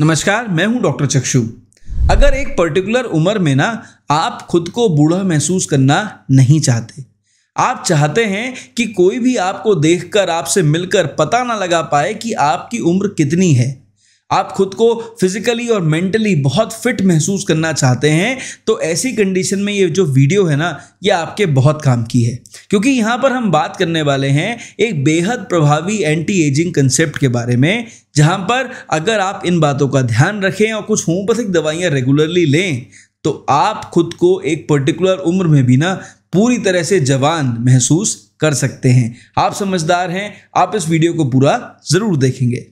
नमस्कार मैं हूं डॉक्टर चक्षु अगर एक पर्टिकुलर उम्र में ना आप खुद को बूढ़ा महसूस करना नहीं चाहते आप चाहते हैं कि कोई भी आपको देखकर आपसे मिलकर पता ना लगा पाए कि आपकी उम्र कितनी है आप खुद को फिजिकली और मेंटली बहुत फिट महसूस करना चाहते हैं तो ऐसी कंडीशन में ये जो वीडियो है ना ये आपके बहुत काम की है क्योंकि यहाँ पर हम बात करने वाले हैं एक बेहद प्रभावी एंटी एजिंग कंसेप्ट के बारे में जहाँ पर अगर आप इन बातों का ध्यान रखें और कुछ होम्योपैथिक दवाइयाँ रेगुलरली लें तो आप खुद को एक पर्टिकुलर उम्र में भी ना पूरी तरह से जवान महसूस कर सकते हैं आप समझदार हैं आप इस वीडियो को पूरा ज़रूर देखेंगे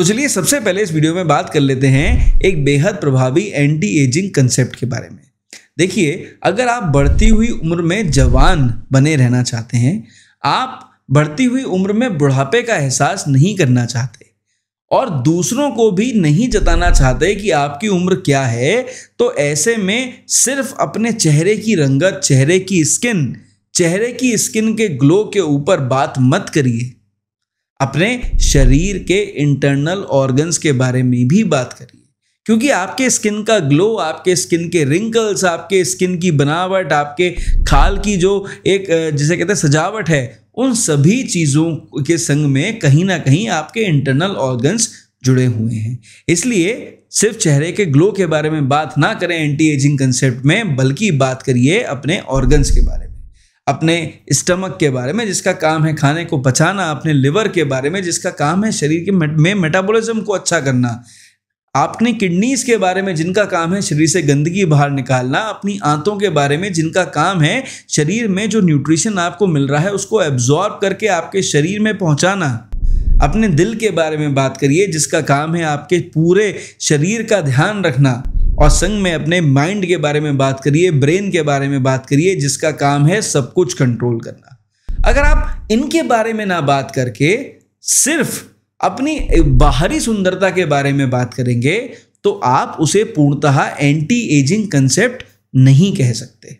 तो चलिए सबसे पहले इस वीडियो में बात कर लेते हैं एक बेहद प्रभावी एंटी एजिंग कंसेप्ट के बारे में देखिए अगर आप बढ़ती हुई उम्र में जवान बने रहना चाहते हैं आप बढ़ती हुई उम्र में बुढ़ापे का एहसास नहीं करना चाहते और दूसरों को भी नहीं जताना चाहते कि आपकी उम्र क्या है तो ऐसे में सिर्फ अपने चेहरे की रंगत चेहरे की स्किन चेहरे की स्किन के ग्लो के ऊपर बात मत करिए अपने शरीर के इंटरनल ऑर्गन्स के बारे में भी बात करिए क्योंकि आपके स्किन का ग्लो आपके स्किन के रिंकल्स आपके स्किन की बनावट आपके खाल की जो एक जिसे कहते हैं सजावट है उन सभी चीज़ों के संग में कहीं ना कहीं आपके इंटरनल ऑर्गन्स जुड़े हुए हैं इसलिए सिर्फ चेहरे के ग्लो के बारे में बात ना करें एंटी एजिंग कंसेप्ट में बल्कि बात करिए अपने ऑर्गन्स के बारे में अपने स्टमक के बारे में जिसका काम है खाने को बचाना अपने लिवर के बारे में जिसका काम है शरीर के में मेटाबॉलिज्म को अच्छा करना अपनी किडनीज के बारे में जिनका काम है शरीर से गंदगी बाहर निकालना अपनी आंतों के बारे में जिनका काम है शरीर में जो न्यूट्रिशन आपको मिल रहा है उसको एब्जॉर्ब करके आपके शरीर में पहुंचाना अपने दिल के बारे में बात करिए जिसका काम है आपके पूरे शरीर का ध्यान रखना और संग में अपने माइंड के बारे में बात करिए ब्रेन के बारे में बात करिए जिसका काम है सब कुछ कंट्रोल करना अगर आप इनके बारे में ना बात करके सिर्फ अपनी बाहरी सुंदरता के बारे में बात करेंगे तो आप उसे पूर्णतः एंटी एजिंग कंसेप्ट नहीं कह सकते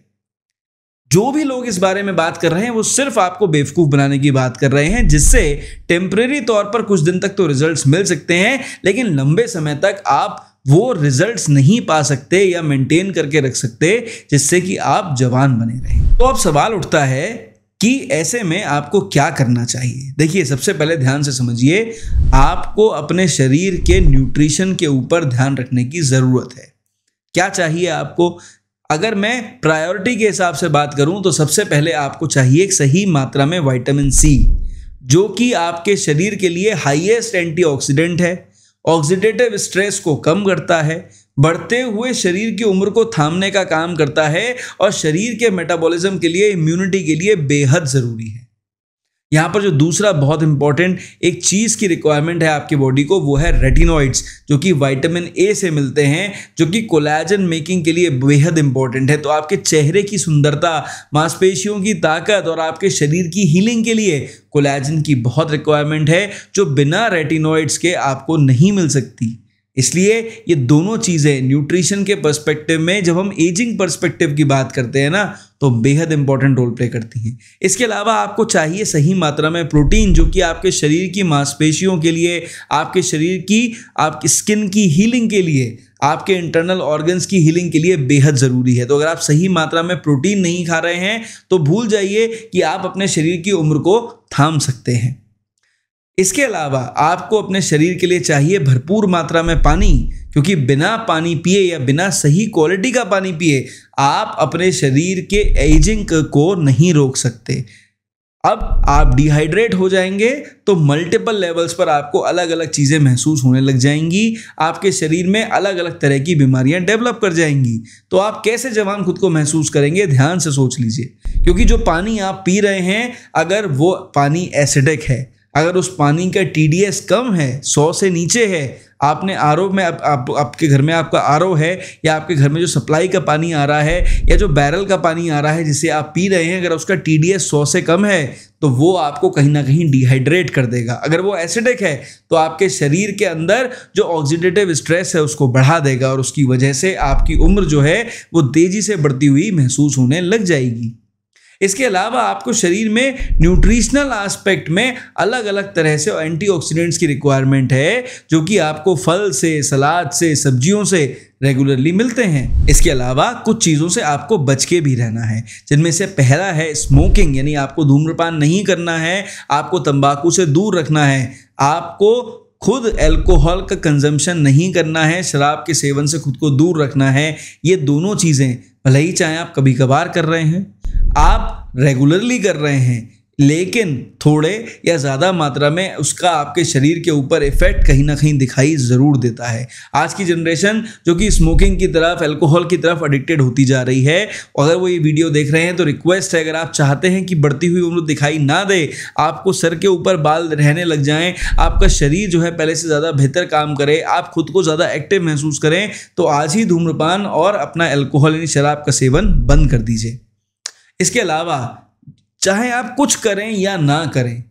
जो भी लोग इस बारे में बात कर रहे हैं वो सिर्फ आपको बेवकूफ बनाने की बात कर रहे हैं जिससे टेम्परेरी तौर पर कुछ दिन तक तो रिजल्ट्स मिल सकते हैं लेकिन लंबे समय तक आप वो रिजल्ट्स नहीं पा सकते या मेंटेन करके रख सकते जिससे कि आप जवान बने रहें तो अब सवाल उठता है कि ऐसे में आपको क्या करना चाहिए देखिए सबसे पहले ध्यान से समझिए आपको अपने शरीर के न्यूट्रिशन के ऊपर ध्यान रखने की ज़रूरत है क्या चाहिए आपको अगर मैं प्रायोरिटी के हिसाब से बात करूं तो सबसे पहले आपको चाहिए एक सही मात्रा में वाइटामिन सी जो कि आपके शरीर के लिए हाईएस्ट एंटीऑक्सीडेंट है ऑक्सीडेटिव स्ट्रेस को कम करता है बढ़ते हुए शरीर की उम्र को थामने का काम करता है और शरीर के मेटाबॉलिज्म के लिए इम्यूनिटी के लिए बेहद ज़रूरी है यहाँ पर जो दूसरा बहुत इंपॉर्टेंट एक चीज़ की रिक्वायरमेंट है आपकी बॉडी को वो है रेटिनॉइड्स जो कि वाइटामिन ए से मिलते हैं जो कि कोलेजन मेकिंग के लिए बेहद इंपॉर्टेंट है तो आपके चेहरे की सुंदरता मांसपेशियों की ताकत और आपके शरीर की हीलिंग के लिए कोलेजन की बहुत रिक्वायरमेंट है जो बिना रेटिनॉइड्स के आपको नहीं मिल सकती इसलिए ये दोनों चीज़ें न्यूट्रिशन के पर्सपेक्टिव में जब हम एजिंग पर्सपेक्टिव की बात करते हैं ना तो बेहद इंपॉर्टेंट रोल प्ले करती हैं इसके अलावा आपको चाहिए सही मात्रा में प्रोटीन जो कि आपके शरीर की मांसपेशियों के लिए आपके शरीर की आपकी स्किन की हीलिंग के लिए आपके इंटरनल ऑर्गन्स की हीलिंग के लिए बेहद ज़रूरी है तो अगर आप सही मात्रा में प्रोटीन नहीं खा रहे हैं तो भूल जाइए कि आप अपने शरीर की उम्र को थाम सकते हैं इसके अलावा आपको अपने शरीर के लिए चाहिए भरपूर मात्रा में पानी क्योंकि बिना पानी पिए या बिना सही क्वालिटी का पानी पिए आप अपने शरीर के एजिंग को नहीं रोक सकते अब आप डिहाइड्रेट हो जाएंगे तो मल्टीपल लेवल्स पर आपको अलग अलग चीज़ें महसूस होने लग जाएंगी आपके शरीर में अलग अलग तरह की बीमारियां डेवलप कर जाएंगी तो आप कैसे जवान खुद को महसूस करेंगे ध्यान से सोच लीजिए क्योंकि जो पानी आप पी रहे हैं अगर वो पानी एसिडिक है अगर उस पानी का टी कम है सौ से नीचे है आपने आर में आप, आप, आपके घर में आपका आर है या आपके घर में जो सप्लाई का पानी आ रहा है या जो बैरल का पानी आ रहा है जिसे आप पी रहे हैं अगर उसका टी डी एस सौ से कम है तो वो आपको कहीं ना कहीं डिहाइड्रेट कर देगा अगर वो एसिडिक है तो आपके शरीर के अंदर जो ऑक्सीडेटिव स्ट्रेस है उसको बढ़ा देगा और उसकी वजह से आपकी उम्र जो है वो तेज़ी से बढ़ती हुई महसूस होने लग जाएगी इसके अलावा आपको शरीर में न्यूट्रिशनल आस्पेक्ट में अलग अलग तरह से एंटीऑक्सीडेंट्स की रिक्वायरमेंट है जो कि आपको फल से सलाद से सब्जियों से रेगुलरली मिलते हैं इसके अलावा कुछ चीज़ों से आपको बच के भी रहना है जिनमें से पहला है स्मोकिंग यानी आपको धूम्रपान नहीं करना है आपको तंबाकू से दूर रखना है आपको खुद एल्कोहल का कंजम्पशन नहीं करना है शराब के सेवन से खुद को दूर रखना है ये दोनों चीज़ें भले ही चाहे आप कभी कभार कर रहे हैं आप रेगुलरली कर रहे हैं लेकिन थोड़े या ज़्यादा मात्रा में उसका आपके शरीर के ऊपर इफेक्ट कहीं ना कहीं दिखाई ज़रूर देता है आज की जनरेशन जो कि स्मोकिंग की तरफ अल्कोहल की तरफ एडिक्टेड होती जा रही है अगर वो ये वीडियो देख रहे हैं तो रिक्वेस्ट है अगर आप चाहते हैं कि बढ़ती हुई उम्र दिखाई ना दे आपको सर के ऊपर बाल रहने लग जाएँ आपका शरीर जो है पहले से ज़्यादा बेहतर काम करे आप खुद को ज़्यादा एक्टिव महसूस करें तो आज ही धूम्रपान और अपना एल्कोहल यानी शराब का सेवन बंद कर दीजिए इसके अलावा चाहे आप कुछ करें या ना करें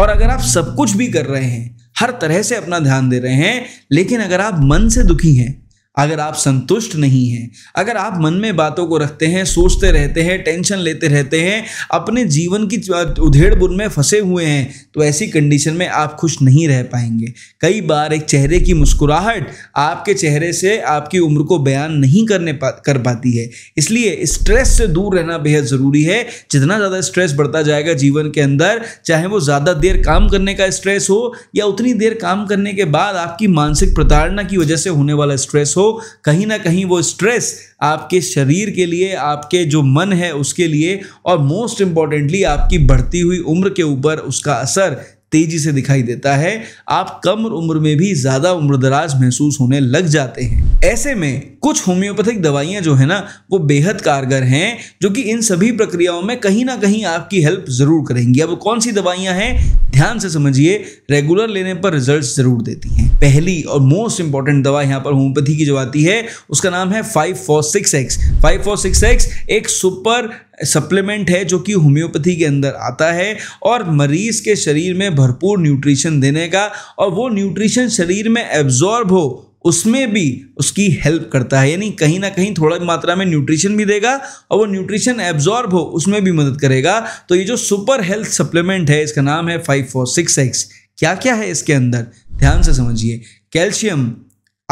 और अगर आप सब कुछ भी कर रहे हैं हर तरह से अपना ध्यान दे रहे हैं लेकिन अगर आप मन से दुखी हैं अगर आप संतुष्ट नहीं हैं अगर आप मन में बातों को रखते हैं सोचते रहते हैं टेंशन लेते रहते हैं अपने जीवन की उधेड़ बुन में फंसे हुए हैं तो ऐसी कंडीशन में आप खुश नहीं रह पाएंगे कई बार एक चेहरे की मुस्कुराहट आपके चेहरे से आपकी उम्र को बयान नहीं करने पा कर पाती है इसलिए स्ट्रेस से दूर रहना बेहद ज़रूरी है जितना ज़्यादा स्ट्रेस बढ़ता जाएगा जीवन के अंदर चाहे वो ज़्यादा देर काम करने का स्ट्रेस हो या उतनी देर काम करने के बाद आपकी मानसिक प्रताड़ना की वजह से होने वाला स्ट्रेस हो हो कहीं ना कहीं वो स्ट्रेस आपके शरीर के लिए आपके जो मन है उसके लिए और मोस्ट इम्पॉर्टेंटली आपकी बढ़ती हुई उम्र के ऊपर उसका असर तेजी से दिखाई देता है आप कम उम्र में भी ज्यादा उम्र दराज महसूस होने लग जाते हैं ऐसे में कुछ होम्योपैथिक दवाइयां जो है ना वो बेहद कारगर हैं जो कि इन सभी प्रक्रियाओं में कहीं ना कहीं आपकी हेल्प जरूर करेंगी अब कौन सी दवाइयां हैं ध्यान से समझिए रेगुलर लेने पर रिजल्ट जरूर देती हैं पहली और मोस्ट इंपॉर्टेंट दवा यहाँ पर होम्योपैथी की जो आती है उसका नाम है five four six X five four six X एक सुपर सप्लीमेंट है जो कि होम्योपैथी के अंदर आता है और मरीज के शरीर में भरपूर न्यूट्रिशन देने का और वो न्यूट्रिशन शरीर में एब्जॉर्ब हो उसमें भी उसकी हेल्प करता है यानी कहीं ना कहीं थोड़ा मात्रा में न्यूट्रिशन भी देगा और वो न्यूट्रिशन एब्जॉर्ब हो उसमें भी मदद करेगा तो ये जो सुपर हेल्थ सप्लीमेंट है इसका नाम है फाइव फोर सिक्स एक्स क्या क्या है इसके अंदर ध्यान से समझिए calcium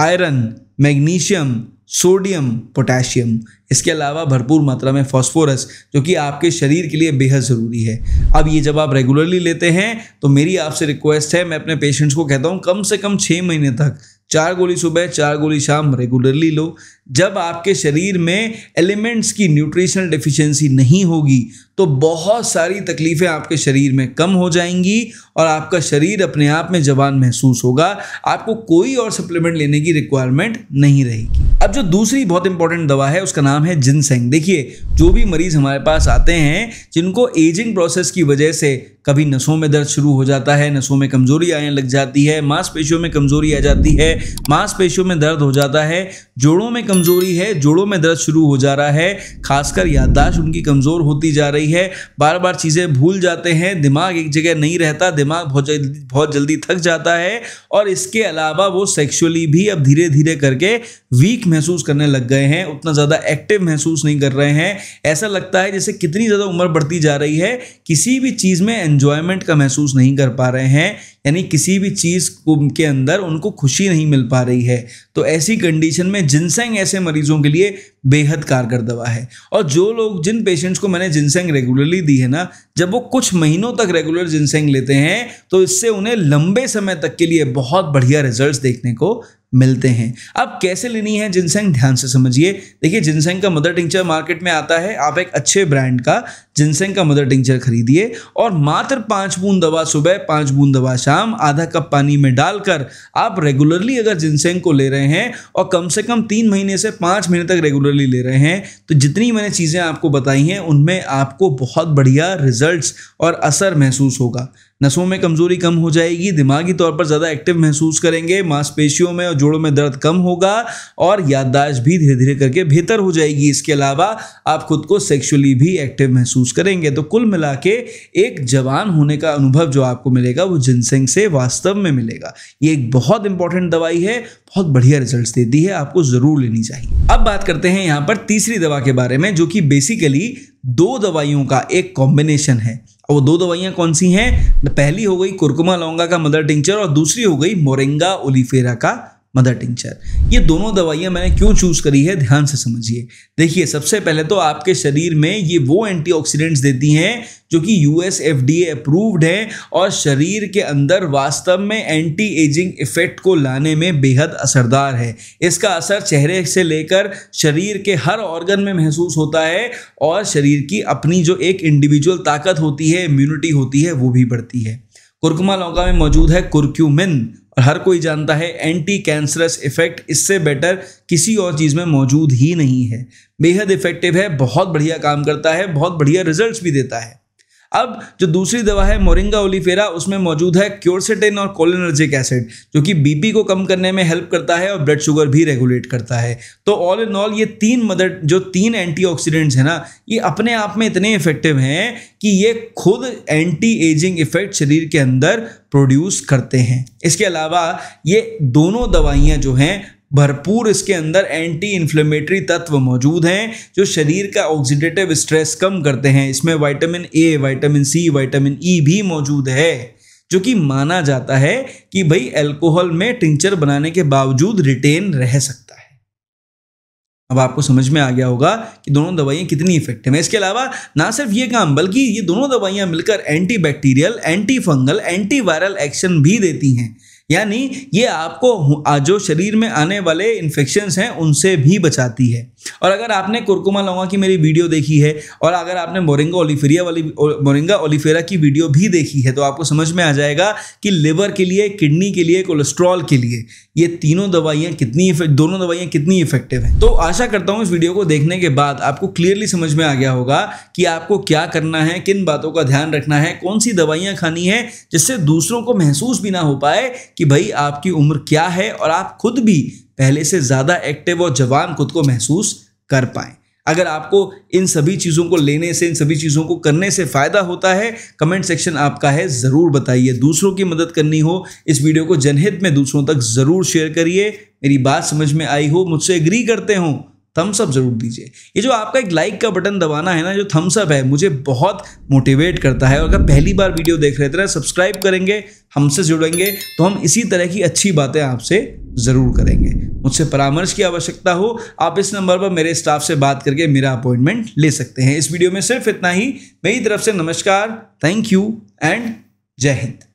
iron magnesium sodium potassium इसके अलावा भरपूर मात्रा में फॉस्फोरस जो कि आपके शरीर के लिए बेहद ज़रूरी है अब ये जब आप रेगुलरली लेते हैं तो मेरी आपसे रिक्वेस्ट है मैं अपने पेशेंट्स को कहता हूँ कम से कम छः महीने तक चार गोली सुबह चार गोली शाम रेगुलरली लो जब आपके शरीर में एलिमेंट्स की न्यूट्रिशनल डिफिशेंसी नहीं होगी तो बहुत सारी तकलीफ़ें आपके शरीर में कम हो जाएंगी और आपका शरीर अपने आप में जवान महसूस होगा आपको कोई और सप्लीमेंट लेने की रिक्वायरमेंट नहीं रहेगी अब जो दूसरी बहुत इंपॉर्टेंट दवा है उसका नाम है जिनसेंग देखिए जो भी मरीज़ हमारे पास आते हैं जिनको एजिंग प्रोसेस की वजह से कभी नसों में दर्द शुरू हो जाता है नसों में कमजोरी आने लग जाती है मांसपेशियों में कमजोरी आ जाती है मांसपेशियों में दर्द हो जाता है जोड़ों में कम कमजोरी है जोड़ों में दर्द शुरू हो जा रहा है खासकर याददाश्त उनकी कमजोर होती जा रही है बार बार चीजें भूल जाते हैं दिमाग एक जगह नहीं रहता दिमाग बहुत जल्दी बहुत जल्दी थक जाता है और इसके अलावा वो सेक्सुअली भी अब धीरे धीरे करके वीक महसूस करने लग गए हैं उतना ज़्यादा एक्टिव महसूस नहीं कर रहे हैं ऐसा लगता है जैसे कितनी ज़्यादा उम्र बढ़ती जा रही है किसी भी चीज़ में एंजॉयमेंट का महसूस नहीं कर पा रहे हैं यानी किसी भी चीज़ के अंदर उनको खुशी नहीं मिल पा रही है तो ऐसी कंडीशन में जिनसेंग ऐसे मरीजों के लिए बेहद कारगर दवा है और जो लोग जिन पेशेंट्स को मैंने जिनसेंग रेगुलरली दी है ना जब वो कुछ महीनों तक रेगुलर जिनसेंग लेते हैं तो इससे उन्हें लंबे समय तक के लिए बहुत बढ़िया रिजल्ट देखने को मिलते हैं अब कैसे लेनी है जिनसेंग ध्यान से समझिए देखिए जिनसेंग का मदर टिंचर मार्केट में आता है आप एक अच्छे ब्रांड का जिनसेंग का मदर टिंचर खरीदिए और मात्र पाँच बूंद दवा सुबह पाँच बूंद दवा शाम आधा कप पानी में डालकर आप रेगुलरली अगर जिनसेंग को ले रहे हैं और कम से कम तीन महीने से पाँच महीने तक रेगुलरली ले रहे हैं तो जितनी मैंने चीज़ें आपको बताई हैं उनमें आपको बहुत बढ़िया रिजल्ट और असर महसूस होगा नसों में कमज़ोरी कम हो जाएगी दिमागी तौर पर ज़्यादा एक्टिव महसूस करेंगे मांसपेशियों में और जोड़ों में दर्द कम होगा और याददाश्त भी धीरे धीरे करके बेहतर हो जाएगी इसके अलावा आप खुद को सेक्सुअली भी एक्टिव महसूस करेंगे तो कुल मिला के एक जवान होने का अनुभव जो आपको मिलेगा वो जिनसेंग से वास्तव में मिलेगा ये एक बहुत इंपॉर्टेंट दवाई है बहुत बढ़िया रिजल्ट देती है आपको ज़रूर लेनी चाहिए अब बात करते हैं यहाँ पर तीसरी दवा के बारे में जो कि बेसिकली दो दवाइयों का एक कॉम्बिनेशन है और वो दो दवाइयाँ कौन सी हैं पहली हो गई कुरकुमा लौंगा का मदर टिंचर और दूसरी हो गई मोरिंगा ओलीफेरा का मदर टिंचर ये दोनों दवाइयाँ मैंने क्यों चूज़ करी है ध्यान से समझिए देखिए सबसे पहले तो आपके शरीर में ये वो एंटीऑक्सीडेंट्स देती हैं जो कि यूएस एफ अप्रूव्ड हैं और शरीर के अंदर वास्तव में एंटी एजिंग इफेक्ट को लाने में बेहद असरदार है इसका असर चेहरे से लेकर शरीर के हर ऑर्गन में महसूस होता है और शरीर की अपनी जो एक इंडिविजुअल ताकत होती है इम्यूनिटी होती है वो भी बढ़ती है कुर्कमा लौका में मौजूद है कुर्क्यूमिन और हर कोई जानता है एंटी कैंसरस इफेक्ट इससे बेटर किसी और चीज़ में मौजूद ही नहीं है बेहद इफेक्टिव है बहुत बढ़िया काम करता है बहुत बढ़िया रिजल्ट्स भी देता है अब जो दूसरी दवा है मोरिंगा ओलीफेरा उसमें मौजूद है क्योरसेटिन और कोलिनर्जिक एसिड जो कि बीपी को कम करने में हेल्प करता है और ब्लड शुगर भी रेगुलेट करता है तो ऑल इन ऑल ये तीन मदर जो तीन एंटीऑक्सीडेंट्स हैं ना ये अपने आप में इतने इफेक्टिव हैं कि ये खुद एंटी एजिंग इफेक्ट शरीर के अंदर प्रोड्यूस करते हैं इसके अलावा ये दोनों दवाइयाँ जो हैं भरपूर इसके अंदर एंटी इन्फ्लेमेटरी तत्व मौजूद हैं जो शरीर का ऑक्सीडेटिव स्ट्रेस कम करते हैं इसमें vitamin A vitamin C vitamin E भी मौजूद है जो कि माना जाता है कि भाई अल्कोहल में टिंचर बनाने के बावजूद रिटेन रह सकता है अब आपको समझ में आ गया होगा कि दोनों दवाइयाँ कितनी इफेक्टिव हैं इसके अलावा ना सिर्फ ये काम बल्कि ये दोनों दवाइयाँ मिलकर anti bacterial anti fungal anti viral action भी देती हैं यानी ये आपको जो शरीर में आने वाले इन्फेक्शन हैं उनसे भी बचाती है और अगर आपने कुरकुमा लौंगा की मेरी वीडियो देखी है और अगर आपने मोरिंगा ओलिफेरिया वाली मोरिंगा ओलिफेरा की वीडियो भी देखी है तो आपको समझ में आ जाएगा कि लिवर के लिए किडनी के लिए कोलेस्ट्रॉल के लिए ये तीनों दवाइयाँ कितनी दोनों दवाइयाँ कितनी इफेक्टिव हैं तो आशा करता हूँ इस वीडियो को देखने के बाद आपको क्लियरली समझ में आ गया होगा कि आपको क्या करना है किन बातों का ध्यान रखना है कौन सी दवाइयाँ खानी है जिससे दूसरों को महसूस भी ना हो पाए कि भाई आपकी उम्र क्या है और आप खुद भी पहले से ज़्यादा एक्टिव और जवान खुद को महसूस कर पाएँ अगर आपको इन सभी चीज़ों को लेने से इन सभी चीज़ों को करने से फ़ायदा होता है कमेंट सेक्शन आपका है ज़रूर बताइए दूसरों की मदद करनी हो इस वीडियो को जनहित में दूसरों तक ज़रूर शेयर करिए मेरी बात समझ में आई हो मुझसे एग्री करते हों थम्सअप जरूर दीजिए ये जो आपका एक लाइक का बटन दबाना है ना जो थम्सअप है मुझे बहुत मोटिवेट करता है और अगर पहली बार वीडियो देख रहे थे सब्सक्राइब तो करेंगे हमसे जुड़ेंगे तो हम इसी तरह की अच्छी बातें आपसे ज़रूर करेंगे मुझसे परामर्श की आवश्यकता हो आप इस नंबर पर मेरे स्टाफ से बात करके मेरा अपॉइंटमेंट ले सकते हैं इस वीडियो में सिर्फ इतना ही मेरी तरफ से नमस्कार थैंक यू एंड जय हिंद